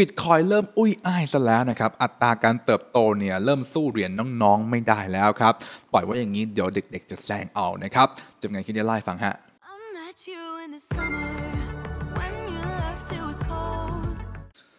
บิตคอยเริ่มอุ้ยอ้ายซะแล้วนะครับ อัตราการเติบโตเนี่ย เริ่มสู้เหรียญน้องๆไม่ได้แล้วครับ ปล่อยไว้อย่างนี้ เดี๋ยวเด็กๆ จะแซงเอานะครับจำไงคิดได้ไล่ฟังฮะ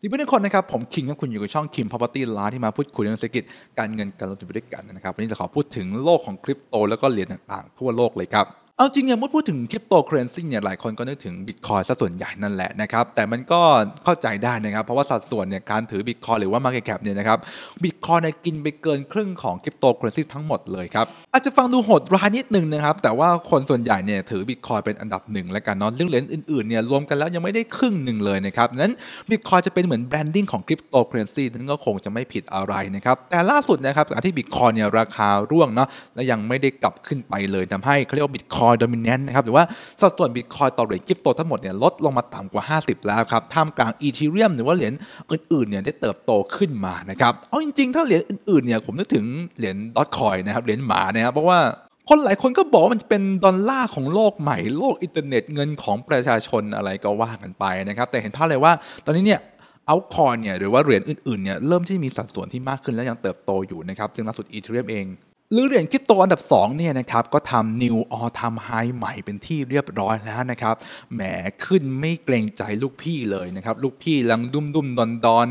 ดีเพื่อนทุกคนนะครับ ผมคิงครับ คุณอยู่กับ ช่องคิมพาวเวอร์ตี้าที่มา พูด คุยเรื่องเศรษฐกิจ การเงินการลงทุนด้วยกันนะครับ วันนี้จะขอพูดถึงโลกของคริปโตแล้วก็เหรียญต่างๆทั่วโลกเลยครับเอาจริงเนี่ยเมื่อพูดถึงคริปโตเคเรนซีเนี่ยหลายคนก็นึกถึงบิตคอยซะส่วนใหญ่นั่นแหละนะครับแต่มันก็เข้าใจได้นะครับ เพราะว่าสัดส่วนเนี่ยการถือบิตคอยหรือว่ามร์เก็ตแคปเนี่ยนะครับบิตคอยเนี่ยกินไปเกินครึ่งของคริปโตเคเรนซีทั้งหมดเลยครับ อาจจะฟังดูโหดร้ายนิดนึงนะครับ แต่ว่าคนส่วนใหญ่เนี่ยถือบิตคอยเป็นอันดับหนึ่งและกันเนาะเรื่องเหรียญอื่นๆเนี่ยรวมกันแล้วยังไม่ได้ครึ่งหนึ่งเลยนะครับนั้นบิตคอยจะเป็นเหมือนแบรนดิ้งของคริปโตเคเรนซีนั้นก็คงจะไม่ผิดอะไรนะครับแต่ล่าสุดนะครับที่บิตคอยเนี่ยราคาร่วงเนาะและยังไม่ได้กลับขึ้นไปเลยทำให้เขาเรียกว่าบิตคอยอยด์ o i มิเนนต์นะครับหรือว่าสัดส่วนบิตคอยต่อเหรียญคริปโตทั้งหมดเนี่ยลดลงมาต่ำกว่า 50 แล้วครับท่ามกลางอีเทเรียม หรือว่าเหรียญอื่น ๆ เนี่ยได้เติบโตขึ้นมานะครับ เอาจริง ๆ ถ้าเหรียญอื่น ๆ เนี่ยผมนึกถึงเหรียญดอทคอยนะครับ เหรียญหมานะครับ เพราะว่าคนหลายคนก็บอกมันจะเป็น ดอลลาร์ของโลกใหม่โลกอินเทอร์เน็ตเงินของประชาชนอะไรก็ว่ากันไปนะครับแต่เห็นภาพเลยว่าตอนนี้เนี่ยเอาคอยเนี่ยหรือว่าเหรียญอื่น ๆ เนี่ยเริ่มที่มีสัดส่วนที่มากขึ้นและยังเติบโตอยู่นะครับซึ่งล่าสุดอีเทเรียมเองหรือเหรียญคริปโตอันดับ2เนี่ยนะครับก็ทำนิวออทำไฮใหม่เป็นที่เรียบร้อยแล้วนะครับแหมขึ้นไม่เกรงใจลูกพี่เลยนะครับลูกพี่ลังดุมดุมดอนดอน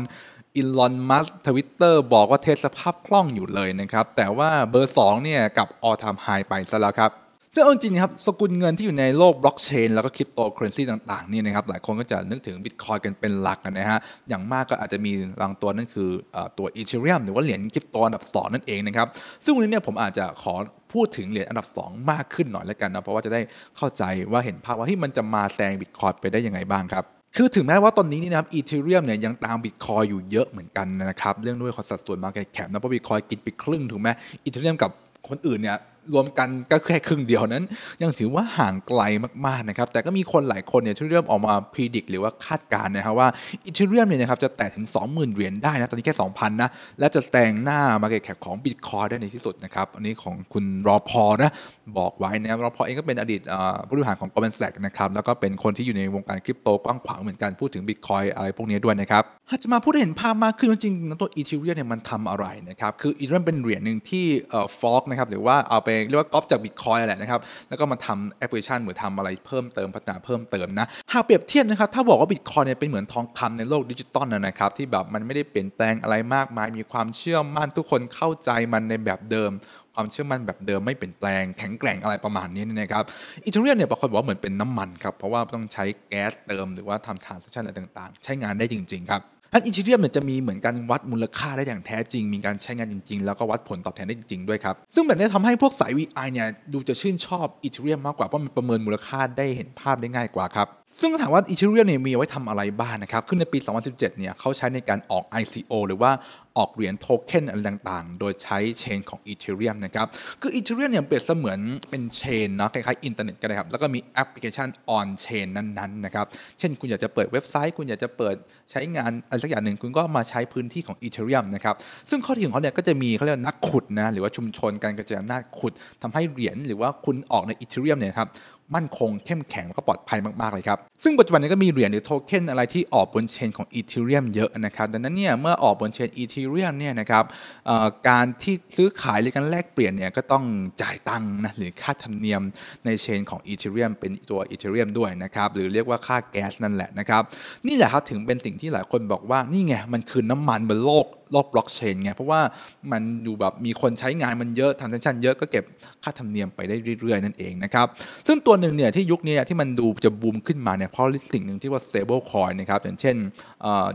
อิลลอนมัสทวิตเตอร์ บอกว่าเทสภาพคล่องอยู่เลยนะครับแต่ว่าเบอร์2เนี่ยกับออทามไฮไปซะแล้วครับซึ่งเอาจริงครับสกุลเงินที่อยู่ในโลกบล็อกเชนแล้วก็คริปโตเคอเรนซีต่าง ๆ นี่นะครับ หลายคนก็จะนึกถึงบิตคอยกันเป็นหลักนะฮะอย่างมากก็อาจจะมีบางตัวนั่นคือตัวอีเทเรียมหรือว่าเหรียญคริปโตอันดับ 2 นั่นเองนะครับ ซึ่งวันนี้เนี่ยผมอาจจะขอพูดถึงเหรียญอันดับ 2 มากขึ้นหน่อยแล้วกันนะเพราะว่าจะได้เข้าใจว่าเห็นภาพว่าที่มันจะมาแซงบิตคอยไปได้ยังไงบ้างครับคือถึงแม้ว่าตอนนี้นี่นะครับอีเทเรียมเนี่ยยังตามบิตคอยอยู่เยอะเหมือนกันนะครับเรื่องด้วยสัดส่วนมาแกแคปนะเพราะบิตคอยกินไปครึ่งถูกไหมอีเทเรียมกับคนอื่นเนี่ยรวมกันก็แค่ครึ่งเดียวนั้น ยังถือว่าห่างไกลมาก ๆ นะครับ แต่ก็มีคนหลายคนเนี่ย ที่เริ่มออกมาพิจิตรหรือว่าคาดการณ์นะครับว่าอีเทเรียมเนี่ยนะครับจะแตะถึง 20,000 เหรียญได้นะตอนนี้แค่ 2,000 นะ และจะแ่งหน้ามาเก็ตแคปของบิตคอยได้ในที่สุดนะครับ อันนี้ของคุณรอพอนะ บอกไว้นะรอพอเองก็เป็นอดีตผู้บริหารของ Goldman Sachs นะครับแล้วก็เป็นคนที่อยู่ในวงการคริปโตกว้างขวางเหมือนกันพูดถึงบิตคอยอะไรพวกนี้ด้วยนะครับ้าจะมาพูดให้เห็นภาพมากขึ้นว่าจริงตัวอีเทเรียมเนี่ยมันทำอะไรนะครับคืออีเทเรียมเป็นเหรียญหนึ่งที่ฟอกนะครับหรือว่าเอาไปเรียกว่าก๊อปจากบิตคอยแหละนะครับ แล้วก็มาทำแอปพลิเคชันหรือทำอะไรเพิ่มเติมพัฒนาเพิ่มเติมนะหากเปรียบเทียบนะครับถ้าบอกว่าบิตคอยเนี่ยเป็นเหมือนทองคำในโลกดิจิตอลนะครับที่แบบมันไม่ได้เปลี่ยนแปลงอะไรมากมาย มีความเชื่อมั่นทุกคนเข้าใจมันในแบบเดิม ความเชื่อมั่นแบบเดิมไม่เปลี่ยนแปลงแข็งแกร่งอะไรประมาณนี้นะครับอีเทเรียมเนี่ยบางคนบอกว่าเหมือนเป็นน้ำมันครับเพราะว่าต้องใช้แก๊สเติมหรือว่าทำทรานซัคชันอะไรต่างๆ ใช้งานได้จริงๆครับทัานอีเทเรียมเนี่ยจะมีเหมือนการวัดมูลค่าได้อย่างแท้จริง มีการใช้งานจริง ๆ แล้วก็วัดผลตอบแทนได้จริง ๆ ด้วยครับ ซึ่งแบบนี้ทำให้พวกสาย VI เนี่ยดูจะชื่นชอบอีเทเรียมมากกว่าเพราะมันประเมินมูลค่าได้เห็นภาพได้ง่ายกว่าครับ ซึ่งถามว่าอีเทเรียมเนี่ยมีไว้ทำอะไรบ้างนะครับ ขึ้นในปี 2017เนี่ยเขาใช้ในการออก ICO หรือว่าออกเหรียญโทเค็นอะไรต่างๆโดยใช้เชนของีเทเรียมนะครับคือีเทเรียมเนี่ยเปรียบเสมือนเป็นเชนเนาะคล้ายๆอินเทอร์เน็ตก็ได้ครับแล้วก็มีแอปพลิเคชันออนเชนนั้นๆนะครับเช่นคุณอยากจะเปิดเว็บไซต์ คุณอยากจะเปิดใช้งานอะไรสักอย่างหนึ่งคุณก็มาใช้พื้นที่ของอีเทเรียมนะครับ ซึ่งข้อทีของเขาเนี่ยก็จะมีเขาเรียกนักขุดนะ หรือว่าชุมชนการกระจายอำนาจขุด ทำให้เหรียญหรือว่าคุณออกในอีเทเรียมเนี่ยครับมั่นคงเข้มแข็งแล้วก็ปลอดภัยมากๆเลยครับ ซึ่งปัจจุบันนี้ก็มีเหรียญหรือโทเค็นอะไรที่ออกบนเชนของอีเทเรียมเยอะนะครับ ดังนั้นเนี่ยเมื่อออกบนเชนอีเทเรียมเนี่ยนะครับการที่ซื้อขายหรือการแลกเปลี่ยนเนี่ยก็ต้องจ่ายตังค์นะหรือค่าธรรมเนียมในเชนของอีเทเรียมเป็นตัวอีเทเรียมด้วยนะครับหรือเรียกว่าค่าแก๊สนั่นแหละนะครับนี่แหละครับถึงเป็นสิ่งที่หลายคนบอกว่านี่ไงมันคือน้ำมันบนโลกโลกบล็อกเชนไงเพราะว่ามันอยู่แบบมีคนใช้งานมันเยอะทำเซนชันเยอะก็เก็บค่าธรรมเนียมไปได้เรื่อยๆ นั่นเองนะครับซึ่งตัวหนึ่งเนี่ยที่ยุคนี้ที่มันดูจะบูมขึ้นมาเนี่ยเพราะสิ่งหนึ่งที่ว่า stable coin นะครับอย่างเช่น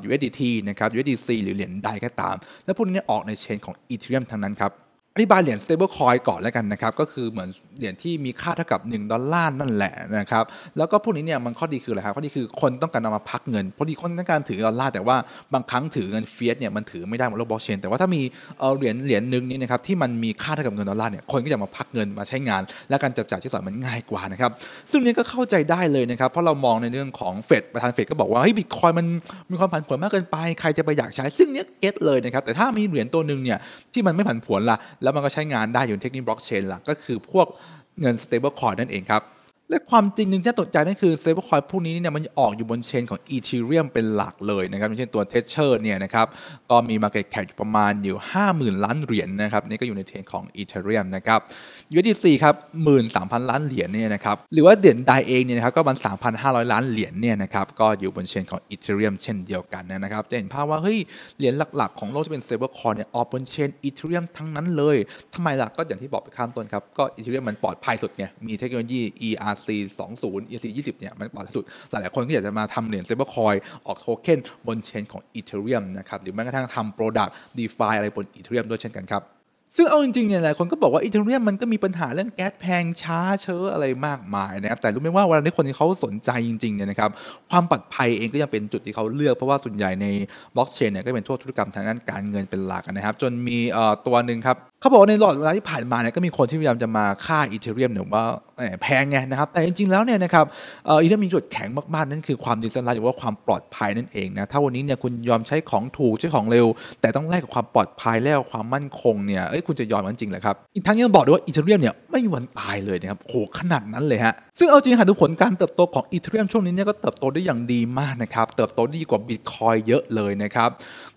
USDT นะครับ USDC หรือเหรียญใดก็ตาม และพวกนี้ออกในเชนของ Ethereum ทั้งนั้นครับอธิบายเหรียญ stable coin ก่อนแล้วกันนะครับก็คือเหมือนเหรียญที่มีค่าเท่ากับ1ดอลลาร์นั่นแหละนะครับแล้วก็พวกนี้เนี่ยมันข้อดีคืออะไรครับข้อดีคือคนต้องการนามาพักเงินพอดีคนต้องการถือดอลลาร์แต่ว่าบางครั้งถือเงินเฟียสเนี่ยมันถือไม่ได้บนโลกบล็อกเชน แต่ว่าถ้ามีเหรียญเหรียญหนึ่งนี่นะครับที่มันมีค่าเท่ากับเงินดอลลาร์เนี่ยคนก็จะมาพักเงินมาใช้งาน และการจับจ่ายใช้สอยมันง่ายกว่านะครับซึ่งนี่ก็เข้าใจได้เลยนะครับเพราะเรามองในเรื่องของเฟดประธานเฟดก็บอกว่าเฮ้ยบิตคอยมันมีความผันผวนมากเกินไป ใครจะไปอยากใช้ซึ่งเนี้ยเก็ตเลยนะครับแต่ถ้ามีเหรียญตัวหนึ่งเนี่ยที่มันไม่ผันผวนล่ะแล้วมันก็ใช้งานได้อยู่เทคนิคบล็อกเชนหลักก็คือพวกเงิน stable coin นั่นเองครับและความจริงหนึ่งที่ตกใจนั่นคือเซเบอร์คอยพวกนี้เนี่ยมันออกอยู่บนเชนของอีเทเรียมเป็นหลักเลยนะครับเช่นตัวเทเชอร์เนี่ยนะครับก็มีมาเก็ตแคปอยู่ประมาณอยู่ 50,000 ล้านเหรียญนนะครับนี่ก็อยู่ในเชนของอีเทเรียมนะครับ USDC ครับ 13,000 ล้านเหรียญเนี่ยนะครับหรือว่าเหรียญไดเองเนี่ยนะครับก็มัน3,500 ล้านเหรียญเนี่ยนะครับก็อยู่บนเชนของอีเทเรียมเช่นเดียวกันนะครับจะเห็นภาพว่าเฮ้ย เหรียญหลักๆ ของโลกจะเป็นเซเบอร์คอยเนี่ยออกบนเชนอีเทเรียมทั้งนั้นเลยทำไมล่ะก็อย่างที่บอกไปข้ามต้นครับก็อีเทเรียมมันปลอดภัยสุดไงมีเทคโนโลยี ERC e c 2 0 ERC20 เนี่ยมันปลอดสุด หลายๆคนก็อยากจะมาทำเหรียญเซเบอร์คอยออกโทเค็นบนเชนของอ e t h เรียมนะครับ หรือแม้กระทั่งทำโปรดักต์ดีฟาอะไรบนอ e t h เรียมด้วยเช่นกันครับ ซึ่งเอาจริงๆเนี่ยหลายคนก็บอกว่าอีเทเรียมมันก็มีปัญหาเรื่องแก๊สแพงช้าเชื้ออะไรมากมายนะครับ แต่รู้ไหมว่าเวลาที่คนที่เขาสนใจจริงๆเนี่ยนะครับ ความปลอดภัยเองก็ยังเป็นจุดที่เขาเลือกเพราะว่าส่วนใหญ่ในบล็อกเชนเนี่ยก็เป็นทั่วธุรกรรมทางด้านการเงินเป็นหลักนะครับ จนมีตัวหนึ่งครับเขาบอกในหลอดเวลาที่ผ่านมาเนี่ยก็มีคนที่พยายามจะมาฆ่าอีเทเรียมเนี่ยว่าแพงไงนะครับแต่จริงๆแล้วเนี่ยนะครับอีเทเรียมมีจุดแข็งมากๆนั่นคือความดิสลน์หรือว่าความปลอดภัยนั่นเองนะถ้าวันนี้เนี่ยคุณยอมใช้ของถูกใช้ของเร็ว แต่ต้องแลกกับความปลอดภัยแลกกับความมั่นคงเนี่ยเอ้ยคุณจะยอมมันจริงเหรอครับอีกทั้งยังบอกด้วยว่าอีเทเรียมเนี่ยไม่มีวันตายเลยนะครับโหขนาดนั้นเลยฮะซึ่งเอาจริงหาดูผลการเติบโตของอีเทเรียมช่วงนี้เนี่ยก็เติบโตได้อย่างดีมากนะครับเติบโตดีกว่าบิตคอยเยอะเลยนะครับ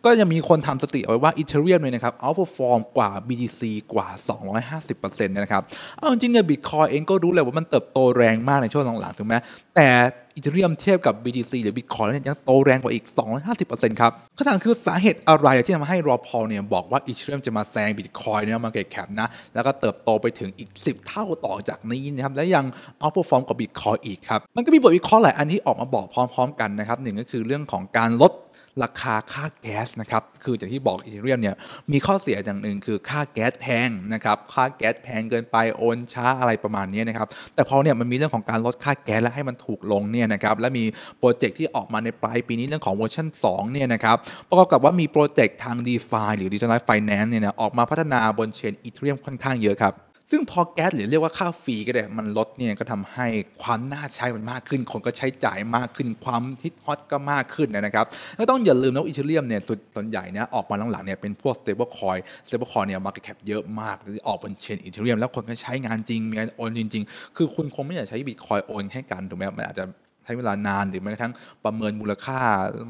ก็ยังมีคนทำสติเอาไว้ว่าอีเทเรียมเนี่ยนะครับเอาฟอร์มกว่า BTC BTC กว่า 250%นะครับ เอาจริงเนี่ยบิตคอยเองก็รู้แหละว่ามันเติบโตแรงมากในช่วงหลังๆถูกไหม แต่อีเทเรียมเทียบกับ BTC หรือ Bitcoin เนี่ยยังโตแรงกว่าอีก 250%ครับ คำถามคือสาเหตุอะไรที่ทำให้รอพอลเนี่ยบอกว่าอีเทเรียมจะมาแซง Bitcoin เนี่ยมาเก็ตแคปนะ แล้วก็เติบโตไปถึงอีก 10 เท่าต่อจากนี้นะครับ และยังเอาพอฟอร์มกับ Bitcoin อีกครับ มันก็มีบทวิเคราะห์หลายอันที่ออกมาบอกพร้อม ๆกันนะครับหนึ่งก็คือเรื่องของการลดราคาค่าแก๊สนะครับ คืออย่างที่บอกอีเทเรียมเนี่ยมีข้อเสียอย่างหนึ่งคือค่าแก๊สแพงนะครับค่าแก๊สแพงเกินไปโอนช้าอะไรประมาณนี้นะครับ แต่พอเนี่ยมันมีเรื่องของการลดค่าแก๊สและให้มันถูกลงเนี่ยนะครับและมีโปรเจกต์ที่ออกมาในปลายปีนี้เรื่องของเวอร์ชัน2เนี่ยนะครับ ประกอบกับว่ามีโปรเจกต์ทาง d e f าหรือ Decentralized Finance เนี่ยออกมาพัฒนาบนเชนอีเทเรียมค่อนข้างเยอะครับซึ่งพอแก๊สหรือเรียกว่าค่าฟรีก็ได้ มันลดเนี่ย ก็ทำให้ความน่าใช้มันมากขึ้น คนก็ใช้จ่ายมากขึ้นความฮิตฮอตก็มากขึ้นนะครับ แล้วต้องอย่าลืมนะอีเาเรียมเนี่ยส่วนใหญ่เนี่ยออกมาหลังๆเนี่ยเป็นพวกสเตเบอร์คอยสเตเบอร์คอยเนี่ยมาร์เก็ตแคปเยอะมากออกบนเชนอีเาเรียม แล้วคนก็ใช้งานจริงมีการโอนจริงๆ คือคุณคงไม่อยากใช้บิตคอยโอนให้กันถูกไหมมันอาจจะใช้เวลานานหรือแม้กระทั่งประเมินมูลค่า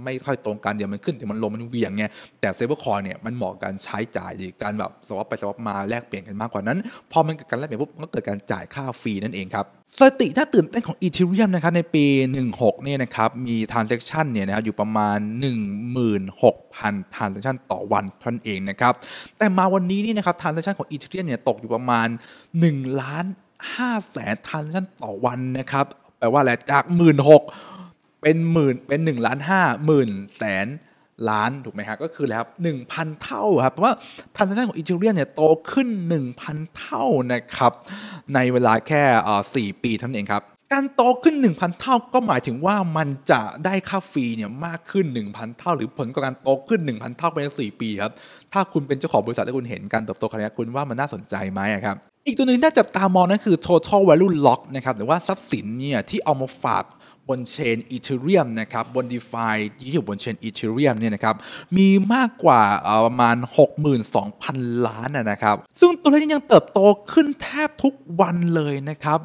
ไม่ค่อยตรงกันเดี๋ยวมันขึ้นเดี๋ยวมันลงมันเวียงไงแต่เซฟเบอร์คอยเนี่ยมันเหมาะการใช้จ่ายหรือการแบบสวอปไปสวอปมาแลกเปลี่ยนกันมากกว่านั้น พอมันเกิดการแลกเปลี่ยนปุ๊บก็เกิดการจ่ายค่าฟรีนั่นเองครับสติน่าตื่นเต้นของอีเทเรียมนะครับในปี 16เนี่ยนะครับ มีทรานเซ็คชันเนี่ยนะครับอยู่ประมาณ 16,000ทรานเซ็คชันต่อวันท่านเองนะครับแต่มาวันนี้นี่นะครับทรานเซ็คชันของอีเทเรียมเนี่ยตกอยู่ประมาณ1ล้าน5แสนทรานเซ็คชันต่อวันนะครับลว่าอะไรจากหมื่นหกเป็นหมื่นเป็นหนึ่งล้านห้าหมื่นแสนล้านถูกไหมฮะก็คือแล้วหนึ่งพันเท่าครับเพราะว่าทันทันของอิตาเลียนเนี่ยโตขึ้นหนึ่งพันเท่านะครับในเวลาแค่สี่ปีเท่านั้นเองครับการโตขึ้น 1,000 เท่าก็หมายถึงว่ามันจะได้ค่าฟรีเนี่ยมากขึ้น 1,000 เท่า หรือผลของการโตขึ้น 1,000 เท่าป็นใน4 ปีครับถ้าคุณเป็นเจ้าของบริษัทและคุณเห็นการเติบโตครั้งนี้คุณว่ามันน่าสนใจไหมครับ อีกตัวหนึ่งน่าจับตามองนั่นคือ total value lock นะครับ หรือว่าทรัพย์สินเนี่ยที่เอามาฝากบนเชนอีเทเรียมนะครับ บน d e f าที่อยู่บนเชนอีเทเรียมเนี่ยนะครับ มีมากกว่าประมาณ 62,000 ล้านนะครับ ซึ่งตัวเลขนี้ยังเติบโตขึ้นแทบทุกวันเลยนะครับ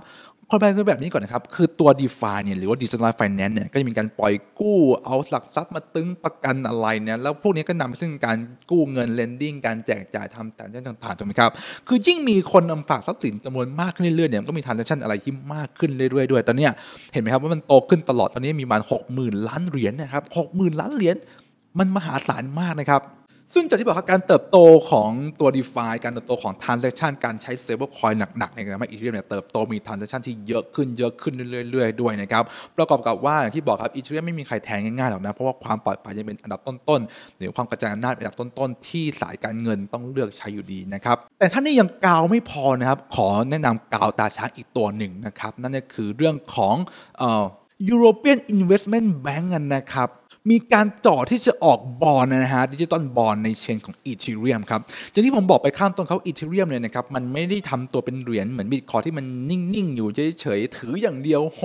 คนแปลคือแบบนี้ก่อนนะครับ คือตัว d e f i เนี่ยหรือว่า decentralized finance เนี่ยก็จะมีการปล่อยกู้เอาหลักทรัพย์มาตึงประกันอะไรเนี่ยแล้วพวกนี้ก็นำไปซึ่งการกู้เงิน lending การแจกจ่ายทำแต่งต่างๆ ถูกไหมครับ คือยิ่งมีคนนำฝากทรัพย์สินจำนวนมากขึ้นเรื่อยๆ เนี่ยก็มี transaction อะไรที่มากขึ้นเรื่อยๆ ด้วย ตอนนี้เห็นไหมครับว่ามันโตขึ้นตลอดตอนนี้มีประมาณ60,000 ล้านเหรียญนะครับ60,000 ล้านเหรียญมันมหาศาลมากนะครับซึ่งจากที่บอกครับการเติบโตของตัว d e f าการเติบโตของ transaction การใช้เซเ b อร์คอยหนักๆในะครับอีเทเรียมเนี่ยเติบโตมี transaction ที่เยอะขึ้นเยอะขึ้นเรื่อยๆ ด้วยนะครับประกอบกับว่า อย่างที่บอกครับอีเทเรียมไม่มีใครแทงง่าย ๆ หรอกนะ เพราะว่าความปลอดภัยยังเป็นอันดับต้นๆหรือความกระจายอำนาจเป็นอันดับต้น ๆ ที่สายการเงินต้องเลือกใช้อยู่ดีนะครับแต่ถ้านี่ยังกาวไม่พอนะครับขอแนะนำกาวตาช้างอีกตัวหนึ่งนะครับนั่นก็คือเรื่องของ European Investment Bank กนะครับมีการจ่อที่จะออกบอลนะฮะดิจิตอลบอลในเชนของอีเทเรียมครับอย่างที่ผมบอกไปข้างต้นเขาอีเทเรียมเนี่ยนะครับ มันไม่ได้ทำตัวเป็นเหรียญเหมือนบิตคอยที่มันนิ่งๆ อยู่เฉยๆถืออย่างเดียวโฮ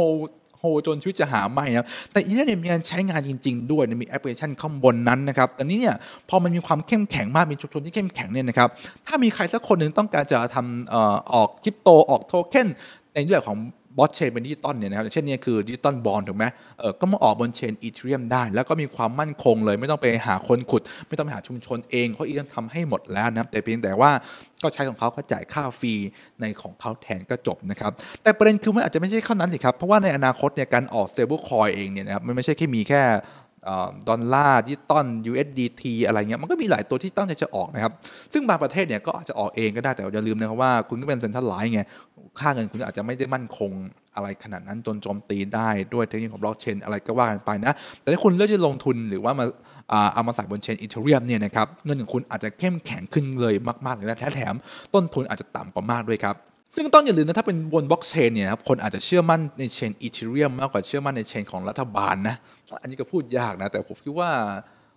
โฮจนชีวิตจะหาไม่นะครับแต่อีเทเรียมมีการใช้งานจริงๆ ด้วยมีแอปพลิเคชันข้างบนนั้นนะครับแต่นี้เนี่ยพอมันมีความเข้มแข็งมากมีชุมชนที่เข้มแข็งเนี่ยนะครับถ้ามีใครสักคนหนึ่งต้องการจะทำออกคริปโตออกโทเค็นในรูปแบบของบล็อสเชนเป็นดิจิตอลเนี่ยนะครับเช่นนี้คือดิจิตอลบอลถูกไหมเออก็มาออกบนเชนอีเทียมได้ แล้วก็มีความมั่นคงเลยไม่ต้องไปหาคนขุด ไม่ต้องไปหาชุมชนเองเขาเองทำให้หมดแล้วนะครับแต่เพียงแต่ว่าก็ใช้ของเขาก็จ่ายค่าฟรีในของเขาแทนก็จบนะครับแต่ประเด็นคือมันอาจจะไม่ใช่แค่นั้นสิครับ เพราะว่าในอนาคต เนี่ย การออกเซเบิลคอยเองเนี่ยนะครับมันไม่ใช่แค่มีแค่ดอลลาร์ ยิจตอน USDT อะไรเงี้ย มันก็มีหลายตัวที่ตั้งใจจะออกนะครับ ซึ่งบางประเทศเนี่ยก็อาจจะออกเองก็ได้แต่อย่าลืมนะครับว่าคุณก็เป็นเซ็นทรัลไลน์ไง ค่าเงินคุณอาจจะไม่ได้มั่นคงอะไรขนาดนั้นจนโจมตีได้ด้วยเทคนิคของบล็อกเชนอะไรก็ว่ากันไปนะ แต่ถ้าคุณเลือกจะลงทุนหรือว่ามาเอามาใส่บนเชนอีเทอรียมเนี่ยนะครับ เงินของคุณอาจจะเข้มแข็งขึ้นเลยมากๆเลยนะ แถมต้นทุนอาจจะต่ำกว่ามากด้วยครับซึ่งต้องอย่าลืมนะถ้าเป็นบนบล็อกเชนเนี่ยครับคนอาจจะเชื่อมั่นในเชนอีเทเรียมมากกว่าเชื่อมั่นในเชนของรัฐบาลนะอันนี้ก็พูดยากนะ แต่ผมคิดว่า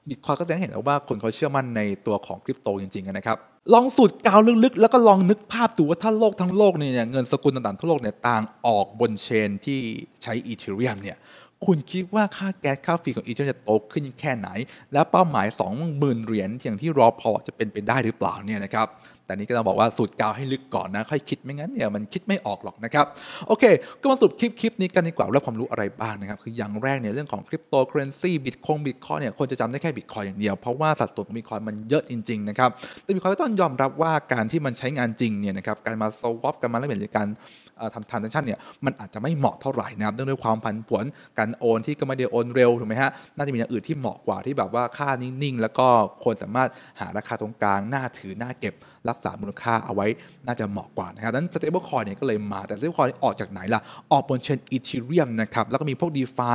บิตคอยก็แสดงเห็นแล้วว่าคนเขาเชื่อมั่นในตัวของคริปโตจริง ๆ นะครับ ลองสูตรกาวลึกๆแล้วก็ลองนึกภาพดูว่าถ้าโลกทั้งโลกเนี่ย เงินสกุลต่างๆทั่วโลกเนี่ยต่างออกบนเชนที่ใช้อีเทเรียมเนี่ยคุณคิดว่าค่าแก๊สค่าฟรีของอีเทเรียมจะโตขึ้นแค่ไหน และเป้าหมาย20,000เหรียญอย่างที่รอพอจะเป็นไปได้หรือเปล่าเนี่ยนะครับแต่นี้ก็ต้องบอกว่าสูตรกาวให้ลึกก่อนนะ ค่อยคิดไม่งั้นเนี่ยมันคิดไม่ออกหรอกนะครับ โอเค ก็มาสุดคลิปคลิปนี้กันดีกว่าเรื่องความรู้อะไรบ้างนะครับ คืออย่างแรกเนี่ยเรื่องของคริปโตเคอเรนซีบิตคงบิตคอยเนี่ยคนจะจำได้แค่บิตคอยอย่างเดียว เพราะว่าสัดส่วนของบิตคอยมันเยอะจริงๆนะครับแต่บิตคอยก็ต้องยอมรับว่าการที่มันใช้งานจริงเนี่ยนะครับ การมาสวอปกันมาแล้วเหมือนกันทำทันชั่นเนี่ยมันอาจจะไม่เหมาะเท่าไหร่นะครับเนื่องด้วยความผันผวนการโอนที่ก็ไม่ได้โอนเร็วถูกไหมฮะน่าจะมีอย่างอื่นที่เหมาะกว่าที่แบบว่าค่านิ่งๆ แล้วก็คนสามารถหาราคาตรงกลางน่าถือน่าเก็บรักษามูลค่าเอาไว้น่าจะเหมาะกว่านะครับดังนั้น stable coin เนี่ยก็เลยมาแต่ stable coin ออกจากไหนล่ะ ออกบนเชนอีเทเรียมนะครับ แล้วก็มีพวก d e f า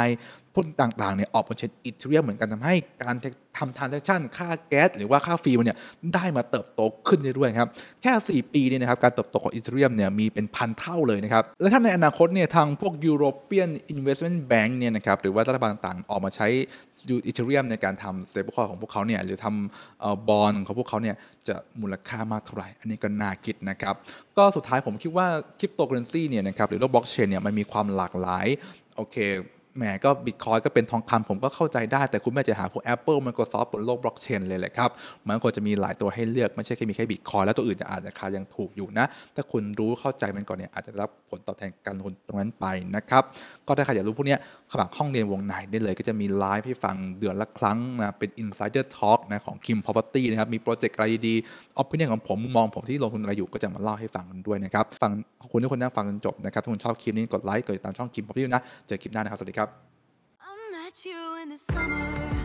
พุกนต่างๆเนี่ยออกมาเช็นอีเทเรียมเหมือนกันทำให้การทำทรานเซชันค่าแก๊สหรือว่าค่าฟรีมันเนี่ยได้มาเติบโตขึ้นเรื่อยๆครับแค่ 4 ปีเนี่ยนะครับการเติบโตของอีเทเรียมเนี่ยมีเป็นพันเท่าเลยนะครับและถ้าในอนาคตเนี่ยทางพวก European Investment Bank เนี่ยนะครับหรือว่ารัฐบาลต่างๆออกมาใชู้อีเทเรียมในการทำสเตเบิลคอ์ของพวกเขาเนี่ยหรือทำบอลของพวกเขาเนี่ยจะมูลค่ามากเท่าไหร่ อันนี้ก็น่าคิด นะครับ ก็สุดท้ายผมคิดว่าคริปโตเคอเรนซีเนี่ยนะครับหรือโลกบล็อกเชนเนี่ยมันมีความหลากหลายโอเคแหมก็บิตคอยก็เป็นทองคำผมก็เข้าใจได้ แต่คุณไม่จะหาพวก Apple Microsoft บนโลกบล็อกเชนเลยแหละครับมันควรจะมีหลายตัวให้เลือก ไม่ใช่แค่มีแค่บิตคอยแล้วตัวอื่นจะอาจจะาคายังถูกอยู่นะ ถ้าคุณรู้เข้าใจมันก่อนเนี่ยอาจจะรับผลตอบแทนการลงทุนตรงนั้นไปนะครับ ก็ถ้าใครอยากรู้พวกนี้ขมักห้องเรียนวงในได้เลยก็จะมีไลฟ์ให้ฟังเดือนละครั้งนะเป็น Insider Talk นะของ Kim Property นะครับมีโปรเจกต์อะไรดีๆออฟฟิเนียของผมมุมมองผมที่ลงทุนอะไรอยู่ก็จะมาเล่าให้ฟังด้วยนะครับฟังคุณทุกคนนั่งฟังจนจบนะครับถ้าคุณชอบคลิปนี้กดไลค์กดติดตามช่อง Kim Property นะเจอคลิปหน้านะครับสวัสดีครับ I met you in the summer.